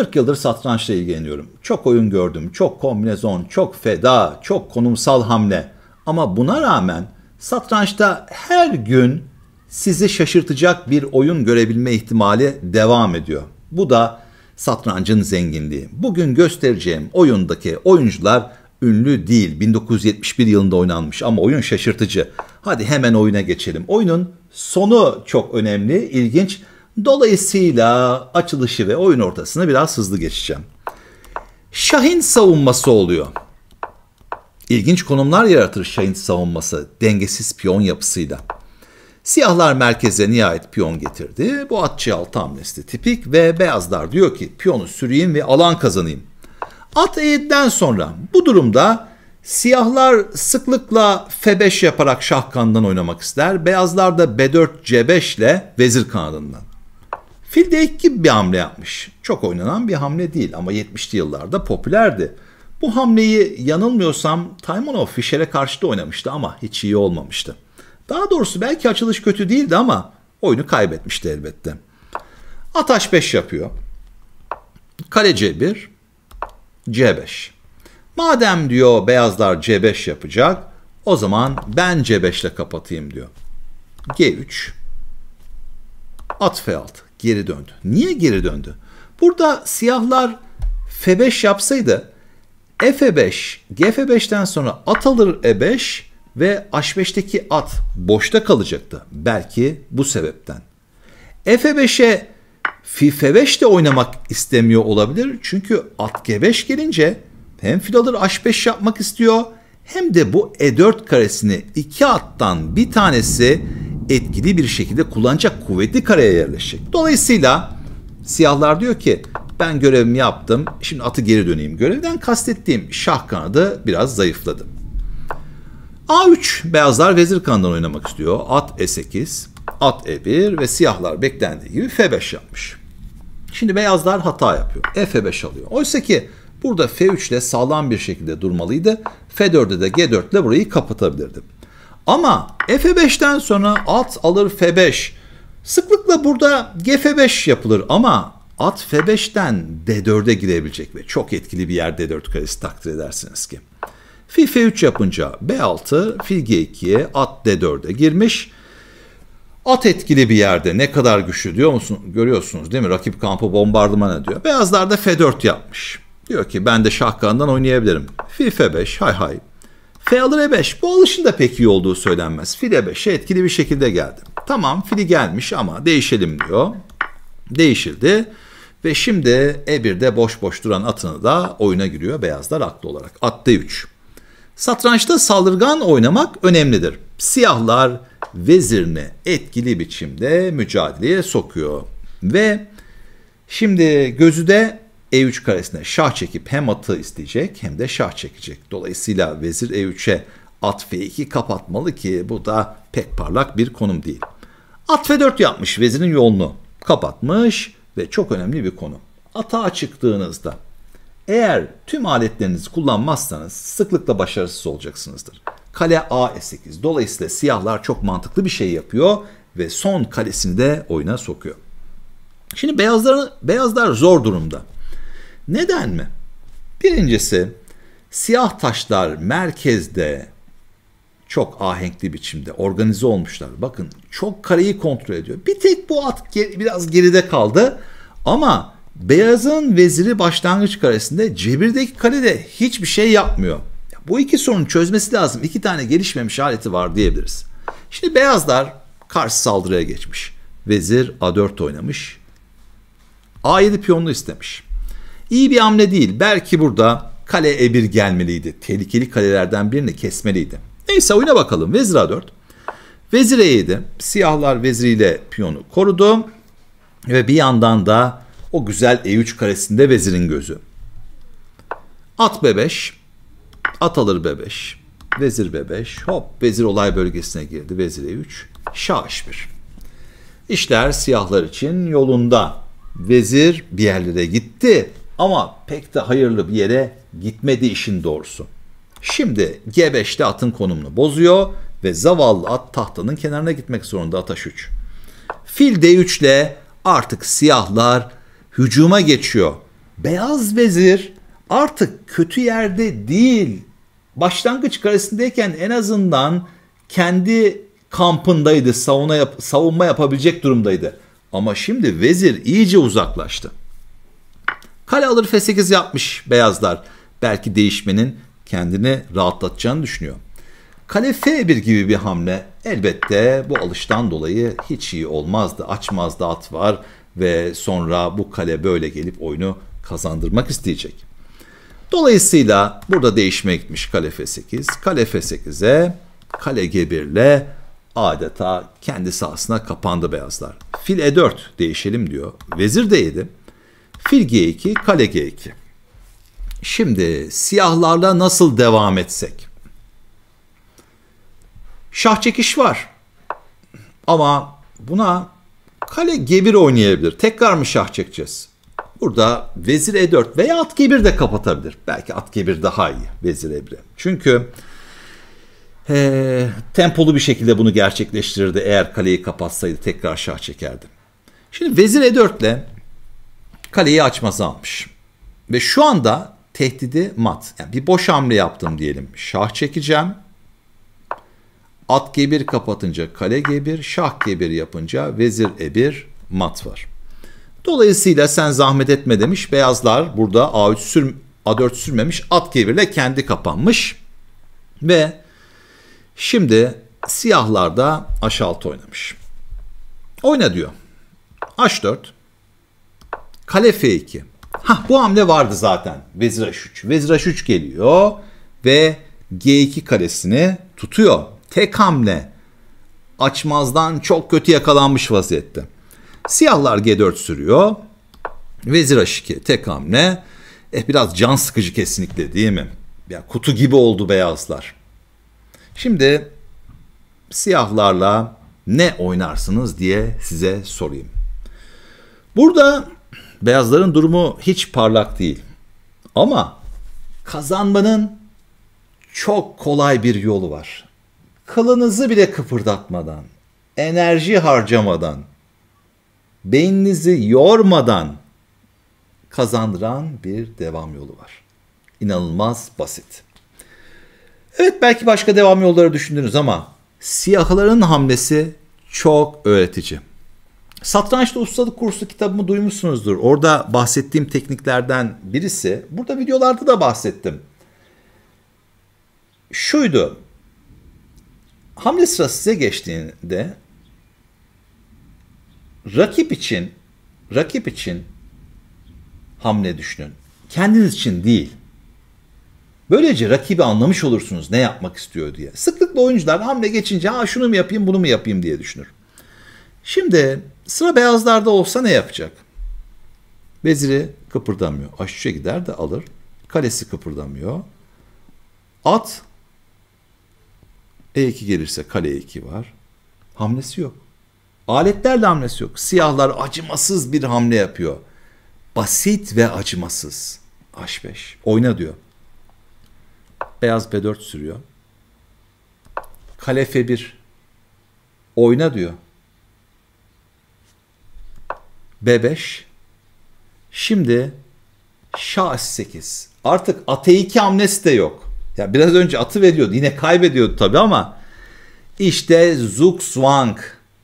40 yıldır satrançla ilgileniyorum. Çok oyun gördüm, çok kombinezon, çok feda, çok konumsal hamle. Ama buna rağmen satrançta her gün sizi şaşırtacak bir oyun görebilme ihtimali devam ediyor. Bu da satrancın zenginliği. Bugün göstereceğim oyundaki oyuncular ünlü değil. 1971 yılında oynanmış ama oyun şaşırtıcı. Hadi hemen oyuna geçelim. Oyunun sonu çok önemli, ilginç. Dolayısıyla açılışı ve oyun ortasını biraz hızlı geçeceğim. Şahin savunması oluyor. İlginç konumlar yaratır Şahin savunması dengesiz piyon yapısıyla. Siyahlar merkeze nihayet piyon getirdi. Bu atçı altı hamlesi tipik ve beyazlar diyor ki piyonu süreyim ve alan kazanayım. At eğitten sonra bu durumda siyahlar sıklıkla F5 yaparak şah kanından oynamak ister. Beyazlar da B4 C5 ile vezir kanadından. Fil de gibi bir hamle yapmış. Çok oynanan bir hamle değil ama 70'li yıllarda popülerdi. Bu hamleyi yanılmıyorsam Taymanov Fischer'e karşı da oynamıştı ama hiç iyi olmamıştı. Daha doğrusu belki açılış kötü değildi ama oyunu kaybetmişti elbette. Ataş 5 yapıyor. Kale C1, C5. Madem diyor beyazlar C5 yapacak, o zaman ben C5 ile kapatayım diyor. G3, at F6 geri döndü. Niye geri döndü? Burada siyahlar F5 yapsaydı F5, gf 5ten sonra at alır E5 ve H5'teki at boşta kalacaktı. Belki bu sebepten. F5'e F5 de oynamak istemiyor olabilir. Çünkü at G5 gelince hem fil alır H5 yapmak istiyor hem de bu E4 karesini iki attan bir tanesi etkili bir şekilde kullanacak kuvvetli kareye yerleşecek. Dolayısıyla siyahlar diyor ki ben görevimi yaptım. Şimdi atı geri döneyim. Görevden kastettiğim şah kanadı biraz zayıfladı. A3 beyazlar vezir kandan oynamak istiyor. At E8, at E1 ve siyahlar beklendiği gibi F5 yapmış. Şimdi beyazlar hata yapıyor. F5 alıyor. Oysa ki burada F3 ile sağlam bir şekilde durmalıydı. F4'e de G4 ile burayı kapatabilirdim. Ama F5'ten sonra at alır F5. Sıklıkla burada gf 5 yapılır ama at F5'ten D4'e girebilecek ve çok etkili bir yer D4 karesi takdir edersiniz ki. Fil F3 yapınca B6, fil G2'ye at D4'e girmiş. At etkili bir yerde ne kadar güçlü diyor musun? Görüyorsunuz değil mi? Rakip kampı bombardıman ediyor. Beyazlar da F4 yapmış. Diyor ki ben de şahkandan oynayabilirim. Fil F5 hay hay Kayalar E5. Bu alışın da pek iyi olduğu söylenmez. Fil E5'e etkili bir şekilde geldi. Tamam fili gelmiş ama değişelim diyor. Değişildi. Ve şimdi E1'de boş boş duran atını da oyuna giriyor beyazlar haklı olarak. At D3. Satrançta saldırgan oynamak önemlidir. Siyahlar vezirini etkili biçimde mücadeleye sokuyor. Ve şimdi gözü de e3 karesine şah çekip hem atı isteyecek hem de şah çekecek. Dolayısıyla vezir E3'e at F2 kapatmalı ki bu da pek parlak bir konum değil. At F4 yapmış vezirin yolunu kapatmış ve çok önemli bir konu. Ata çıktığınızda eğer tüm aletlerinizi kullanmazsanız sıklıkla başarısız olacaksınızdır. Kale A E8. Dolayısıyla siyahlar çok mantıklı bir şey yapıyor ve son kalesini de oyuna sokuyor. Şimdi beyazlar, beyazlar zor durumda. Neden mi? Birincisi siyah taşlar merkezde çok ahenkli biçimde organize olmuşlar. Bakın çok kareyi kontrol ediyor. Bir tek bu at ger biraz geride kaldı ama beyazın veziri başlangıç karesinde cebirdeki kale de hiçbir şey yapmıyor. Bu iki sorunu çözmesi lazım. İki tane gelişmemiş aleti var diyebiliriz. Şimdi beyazlar karşı saldırıya geçmiş. Vezir A4 oynamış. A7 piyonlu istemiş. İyi bir hamle değil. Belki burada kale ebir gelmeliydi. Tehlikeli kalelerden birini kesmeliydi. Neyse oyuna bakalım. Vezir A4. Vezir E7. Siyahlar veziriyle piyonu korudu. Ve bir yandan da o güzel E3 karesinde vezirin gözü. At B5. At alır B5. Vezir B5. Hop vezir olay bölgesine girdi. Vezir E3. Şah H1. İşler siyahlar için yolunda. Vezir bir yerlere gitti ama pek de hayırlı bir yere gitmedi işin doğrusu. Şimdi G5'te atın konumunu bozuyor ve zavallı at tahtanın kenarına gitmek zorunda ataş 3. Fil D3 ile artık siyahlar hücuma geçiyor. Beyaz vezir artık kötü yerde değil. Başlangıç karesindeyken en azından kendi kampındaydı. Savunma, yap savunma yapabilecek durumdaydı. Ama şimdi vezir iyice uzaklaştı. Kale alır F8 yapmış beyazlar. Belki değişmenin kendini rahatlatacağını düşünüyor. Kale F1 gibi bir hamle elbette bu alıştan dolayı hiç iyi olmazdı. Açmazdı at var ve sonra bu kale böyle gelip oyunu kazandırmak isteyecek. Dolayısıyla burada değişmeye gitmiş kale F8. Kale F8'e kale G1 ile adeta kendi sahasına kapandı beyazlar. Fil E4 değişelim diyor. Vezir de 7 Fil G2, kale G2. Şimdi siyahlarla nasıl devam etsek? Şah çekiş var. Ama buna kale G1 oynayabilir. Tekrar mı şah çekeceğiz? Burada vezir E4 veya at G1 de kapatabilir. Belki at G1 daha iyi vezir E1'e. Çünkü e, tempolu bir şekilde bunu gerçekleştirirdi. Eğer kaleyi kapatsaydı tekrar şah çekerdi. Şimdi vezir E4 ile kaleyi açmaz almış. Ve şu anda tehdidi mat. Yani bir boş hamle yaptım diyelim. Şah çekeceğim. At G1 kapatınca kale G1, şah G1 yapınca vezir E1 mat var. Dolayısıyla sen zahmet etme demiş. Beyazlar burada A3 sür, A4 sürmemiş. At G1 ile kendi kapanmış. Ve şimdi siyahlar da h alt oynamış. Oyna diyor. H4 Kale F2. Ha bu hamle vardı zaten. Vezir H3. Vezir H3 geliyor ve G2 kalesini tutuyor. Tek hamle. Açmazdan çok kötü yakalanmış vaziyette. Siyahlar G4 sürüyor. Vezir H2 tek hamle. Eh biraz can sıkıcı kesinlikle değil mi? Ya kutu gibi oldu beyazlar. Şimdi siyahlarla ne oynarsınız diye size sorayım. Burada Beyazların durumu hiç parlak değil. Ama kazanmanın çok kolay bir yolu var. Kılınızı bile kıpırdatmadan, enerji harcamadan, beyninizi yormadan kazandıran bir devam yolu var. İnanılmaz basit. Evet belki başka devam yolları düşündünüz ama siyahların hamlesi çok öğretici. Satrançta Ustalık Kursu kitabımı duymuşsunuzdur. Orada bahsettiğim tekniklerden birisi. Burada videolarda da bahsettim. Şuydu. Hamle sırası size geçtiğinde rakip için rakip için hamle düşünün. Kendiniz için değil. Böylece rakibi anlamış olursunuz ne yapmak istiyor diye. Sıklıkla oyuncular hamle geçince ha şunu mu yapayım bunu mu yapayım diye düşünür. Şimdi Sıra beyazlarda olsa ne yapacak? Veziri kıpırdamıyor. Aşçıya gider de alır. Kalesi kıpırdamıyor. At E2 gelirse kale E2 var. Hamlesi yok. Aletlerle hamlesi yok. Siyahlar acımasız bir hamle yapıyor. Basit ve acımasız. H5. Oyna diyor. Beyaz B4 sürüyor. Kale F1. Oyna diyor. B5. Şimdi Şah 8. Artık atı 2 hamlesi de yok. Ya biraz önce atı veriyordu. Yine kaybediyordu tabi ama işte Zugzwang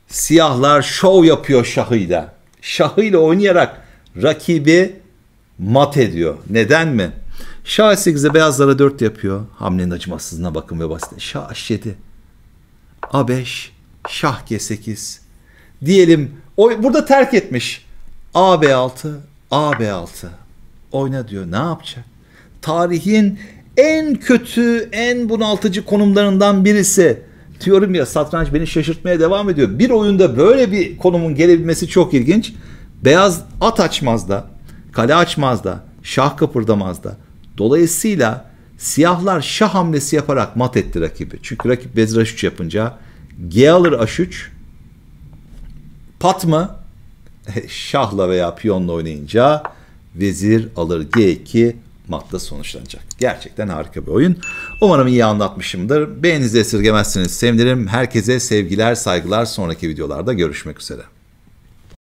siyahlar şov yapıyor şahıyla. Şahıyla oynayarak rakibi mat ediyor. Neden mi? Şah 8'de beyazlara 4 yapıyor. Hamlenin acımasızına bakın ve basit. Şah 7. A5. Şah G8. Diyelim o burada terk etmiş. AB6, AB6. Oyna diyor. Ne yapacak? Tarihin en kötü, en bunaltıcı konumlarından birisi. Diyorum ya satranç beni şaşırtmaya devam ediyor. Bir oyunda böyle bir konumun gelebilmesi çok ilginç. Beyaz at açmaz da, kale açmaz da, şah kıpırdamaz da. Dolayısıyla siyahlar şah hamlesi yaparak mat etti rakibi. Çünkü rakip vezir h3 yapınca Gealir h3 Pat mı? Şahla veya piyonla oynayınca vezir alır G2 matla sonuçlanacak. Gerçekten harika bir oyun. Umarım iyi anlatmışımdır. Beğeninizi esirgemezsiniz. Sevinirim. Herkese sevgiler, saygılar. Sonraki videolarda görüşmek üzere.